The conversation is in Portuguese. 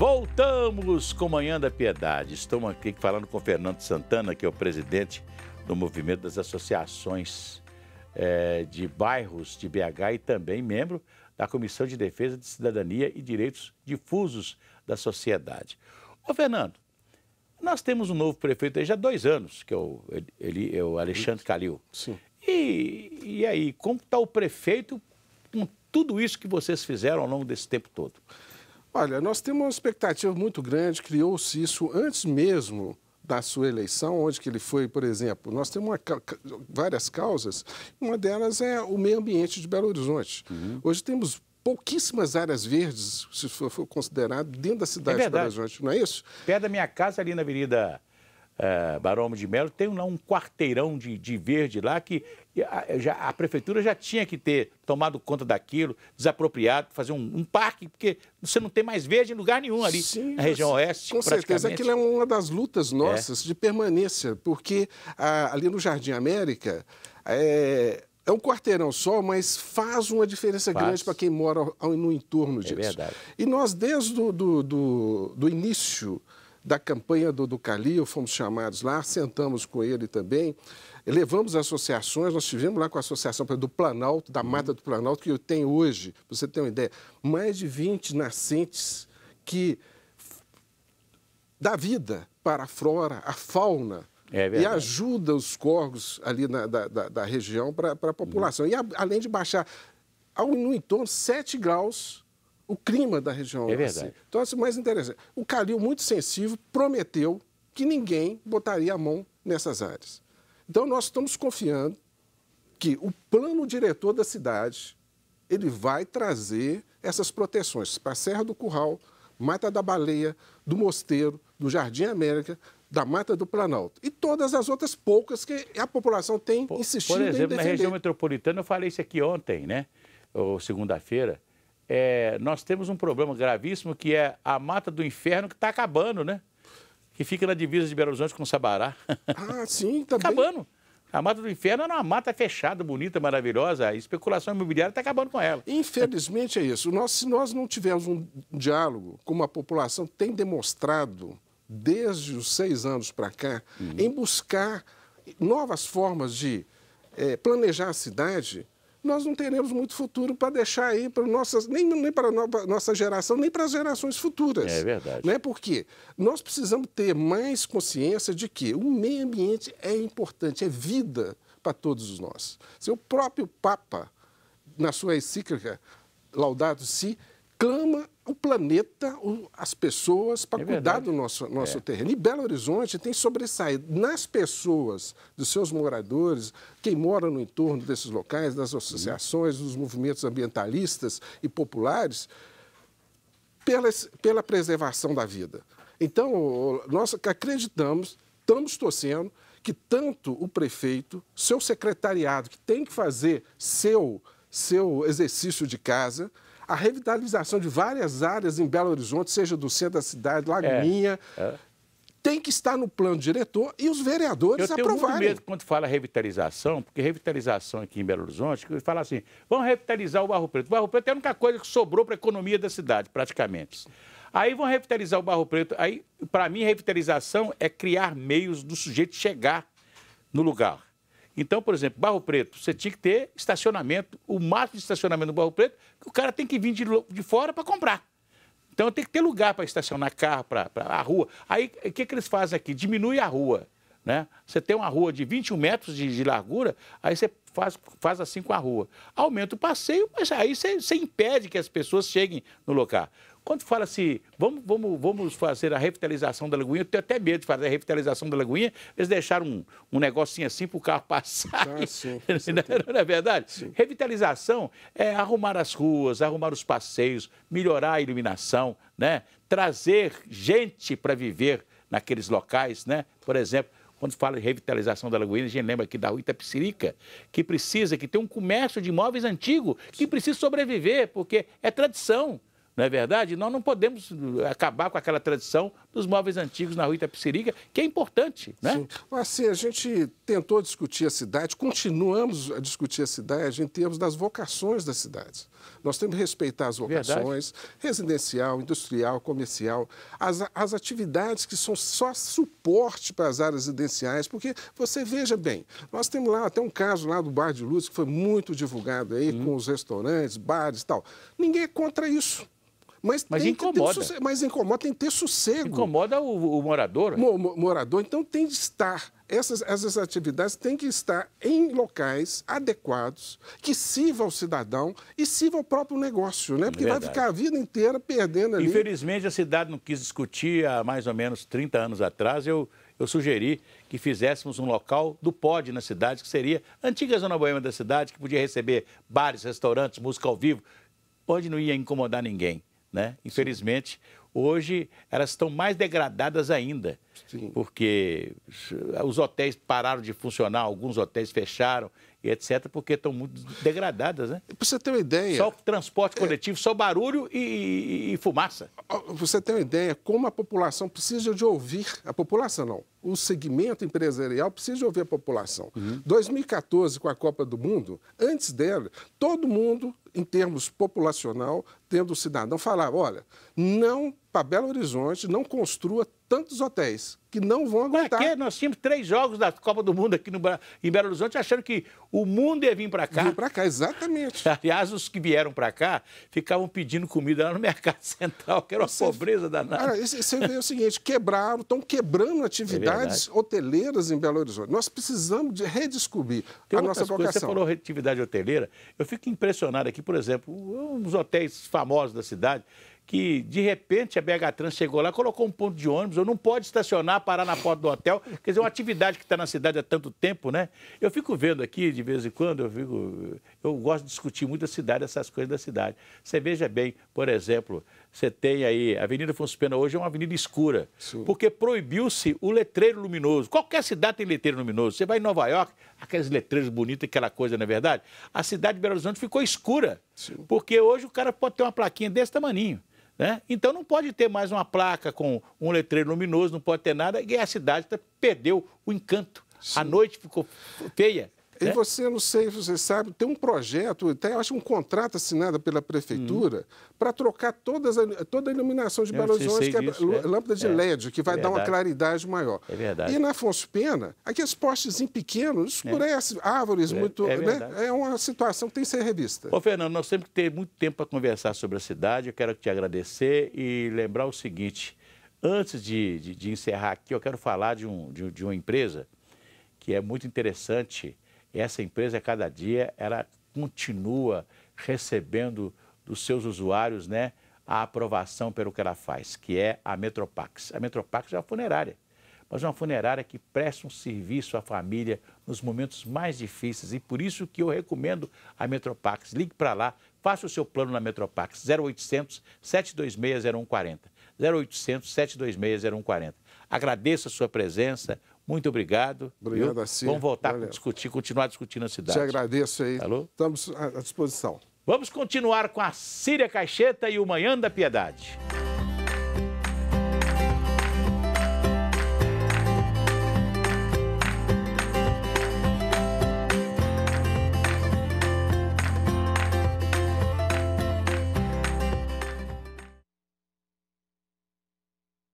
Voltamos com Manhã da Piedade. Estamos aqui falando com o Fernando Santana, que é o presidente do movimento das associações é, de bairros de BH e também membro da Comissão de Defesa de Cidadania e Direitos Difusos da Sociedade. Ô, Fernando, nós temos um novo prefeito aí já há dois anos, que é o, ele, é o Alexandre Calil. Sim. E, e aí, como está o prefeito com tudo isso que vocês fizeram ao longo desse tempo todo? Olha, nós temos uma expectativa muito grande, criou-se isso antes mesmo da sua eleição, onde que ele foi, por exemplo. Nós temos uma, várias causas, uma delas é o meio ambiente de Belo Horizonte. Uhum. Hoje temos pouquíssimas áreas verdes, se for, for considerado, dentro da cidade é de Belo Horizonte, não é isso? Perto da minha casa, ali na Avenida uh, é, Barão de Melo, tem lá um quarteirão de, de verde lá que a, já, a prefeitura já tinha que ter tomado conta daquilo, desapropriado, fazer um, um parque, porque você não tem mais verde em lugar nenhum ali Sim, na região oeste. Com certeza, aquilo é uma das lutas é. nossas é. de permanência, porque a, ali no Jardim América. É, é um quarteirão só, mas faz uma diferença faz. grande para quem mora ao, ao, no entorno é disso. É verdade. E nós, desde do, do, do, do início da campanha do, do Calil, fomos chamados lá, sentamos com ele também, levamos associações, nós tivemos lá com a associação exemplo, do Planalto, da Mata do Planalto, que eu tenho hoje, para você ter uma ideia, mais de 20 nascentes que dá vida para a flora, a fauna, é e ajuda os corvos ali na, da, da, da região para a população. Uhum. E a, além de baixar, ao, no entorno, 7 graus o clima da região. É verdade. Assim. Então, assim, mais interessante. O Calil, muito sensível, prometeu que ninguém botaria a mão nessas áreas. Então, nós estamos confiando que o plano diretor da cidade ele vai trazer essas proteções para a Serra do Curral, Mata da Baleia, do Mosteiro, do Jardim América, da Mata do Planalto e todas as outras poucas que a população tem insistido por exemplo, em defender. Por exemplo, na região metropolitana, eu falei isso aqui ontem, né? Ou segunda-feira, é, nós temos um problema gravíssimo que é a mata do inferno que está acabando, né? Que fica na divisa de Belo Horizonte com Sabará. Ah, sim, tá acabando. A Mata do Inferno era é uma mata fechada, bonita, maravilhosa. A especulação imobiliária está acabando com ela. Infelizmente é isso. Nós, se nós não tivermos um diálogo, como a população tem demonstrado desde os seis anos para cá, uhum. em buscar novas formas de é, planejar a cidade, nós não teremos muito futuro para deixar aí para nossas nem, nem para a nossa geração nem para as gerações futuras. É verdade. Né? Porque nós precisamos ter mais consciência de que o meio ambiente é importante, é vida para todos nós. Seu próprio Papa, na sua encíclica Laudato Si, clama o planeta, as pessoas, para é cuidar verdade. do nosso, nosso é. terreno. E Belo Horizonte tem sobressaído nas pessoas, dos seus moradores, quem mora no entorno desses locais, das associações, dos movimentos ambientalistas e populares, pela, pela preservação da vida. Então, nós acreditamos, estamos torcendo que tanto o prefeito, seu secretariado, que tem que fazer seu, seu exercício de casa, a revitalização de várias áreas em Belo Horizonte, seja do centro da cidade, Lagoinha. É, é. Tem que estar no plano diretor e os vereadores Eu aprovarem. Eu tenho muito medo quando fala revitalização, porque revitalização aqui em Belo Horizonte, que fala assim, vamos revitalizar o Barro Preto. O Barro Preto é a única coisa que sobrou para a economia da cidade, praticamente. Aí vão revitalizar o Barro Preto. Aí, para mim, revitalização é criar meios do sujeito chegar no lugar. Então, por exemplo, Barro Preto, você tinha que ter estacionamento, o máximo de estacionamento no Barro Preto, que o cara tem que vir de, de fora para comprar. Então tem que ter lugar para estacionar carro, para a rua. Aí o que, que eles fazem aqui? Diminui a rua. Né? Você tem uma rua de 21 metros de, de largura, aí você faz, faz assim com a rua. Aumenta o passeio, mas aí você, você impede que as pessoas cheguem no local. Quando fala-se, assim, vamos, vamos, vamos fazer a revitalização da Lagoinha, eu tenho até medo de fazer a revitalização da Lagoinha, eles deixaram um, um negocinho assim para o carro passar. Ah, sim, não, é não é verdade? Sim. Revitalização é arrumar as ruas, arrumar os passeios, melhorar a iluminação, né? trazer gente para viver naqueles locais. Né? Por exemplo, quando fala de revitalização da Lagoinha, a gente lembra aqui da Rua Itapicirica, que precisa, que tem um comércio de imóveis antigo, que precisa sobreviver, porque é tradição. Não é verdade? Nós não podemos eh, acabar com aquela tradição dos móveis antigos na rua Itapecerica, que é importante, né? Sim. Assim, a gente tentou discutir a cidade, continuamos a discutir a cidade em termos das vocações das cidades. Nós temos que respeitar as vocações Verdade. residencial, industrial, comercial, as, as atividades que são só suporte para as áreas residenciais, porque você veja bem, nós temos lá até um caso lá do Bar de Luz que foi muito divulgado aí hum. com os restaurantes, bares e tal. Ninguém é contra isso. Mas, mas tem incomoda. Que ter, mas incomoda, tem que ter sossego. Incomoda o, o morador. Mo, morador, então tem de estar. Essas, essas atividades têm que estar em locais adequados, que sirva ao cidadão e sirva ao próprio negócio, né? Porque Verdade. vai ficar a vida inteira perdendo ali. Infelizmente, a cidade não quis discutir há mais ou menos 30 anos atrás. Eu, eu sugeri que fizéssemos um local do pod na cidade, que seria a antiga zona boêmia da cidade, que podia receber bares, restaurantes, música ao vivo, onde não ia incomodar ninguém né? Infelizmente, Hoje elas estão mais degradadas ainda, Sim. porque os hotéis pararam de funcionar, alguns hotéis fecharam e etc, porque estão muito degradadas, né? Pra você ter uma ideia. Só transporte é. coletivo, é... só barulho e, e, e fumaça. você tem uma ideia como a população precisa de ouvir a população não. O segmento empresarial precisa de ouvir a população. Uhum. 2014 com a Copa do Mundo, antes dela, todo mundo em termos populacional, tendo o cidadão falar, olha, não para Belo Horizonte não construa tantos hotéis que não vão aguentar. Pra quê? Nós tínhamos três jogos da Copa do Mundo aqui no, em Belo Horizonte, achando que o mundo ia vir para cá. Vir para cá, exatamente. Aliás, os que vieram para cá ficavam pedindo comida lá no mercado central, que era uma você, pobreza danada. Cara, você vê o seguinte, quebraram, estão quebrando atividades é hoteleiras em Belo Horizonte. Nós precisamos de redescobrir Tem a nossa vocação. Coisas. Você falou atividade hoteleira, eu fico impressionado aqui, por exemplo, uns hotéis famosos da cidade, que de repente a BH Trans chegou lá, colocou um ponto de ônibus, ou não pode estacionar, parar na porta do hotel. Quer dizer, uma atividade que está na cidade há tanto tempo, né? Eu fico vendo aqui, de vez em quando, eu fico. Eu gosto de discutir muito a cidade, essas coisas da cidade. Você veja bem, por exemplo, você tem aí. A Avenida Afonso Pena hoje é uma avenida escura, Sim. porque proibiu-se o letreiro luminoso. Qualquer cidade tem letreiro luminoso. Você vai em Nova York, aqueles letreiros bonitos, aquela coisa, não é verdade? A cidade de Belo Horizonte ficou escura, Sim. porque hoje o cara pode ter uma plaquinha desse tamaninho. Né? Então não pode ter mais uma placa com um letreiro luminoso, não pode ter nada, e a cidade perdeu o encanto. Sim. A noite ficou feia. E é? você, não sei se você sabe, tem um projeto, até acho um contrato assinado pela prefeitura hum. para trocar todas a, toda a iluminação de Belo Horizonte, que é disso, é. lâmpada de é. LED, que vai é dar uma claridade maior. É verdade. E na Afonso Pena, aqueles postes em pequenos escurecem, árvores muito. É, né? é uma situação que tem que ser revista. Ô, Fernando, nós temos que ter muito tempo para conversar sobre a cidade. Eu quero te agradecer e lembrar o seguinte. Antes de, de, de encerrar aqui, eu quero falar de, um, de, de uma empresa que é muito interessante essa empresa, cada dia, ela continua recebendo dos seus usuários né, a aprovação pelo que ela faz, que é a Metropax. A Metropax é uma funerária, mas uma funerária que presta um serviço à família nos momentos mais difíceis. E por isso que eu recomendo a Metropax. Ligue para lá, faça o seu plano na Metropax, 0800 726 0140. 0800 726 0140. Agradeço a sua presença, muito obrigado. Obrigado, Assis. Vamos voltar a discutir, continuar discutindo a cidade. Te agradeço aí. Alô? Estamos à disposição. Vamos continuar com a Síria Caixeta e o Manhã da Piedade.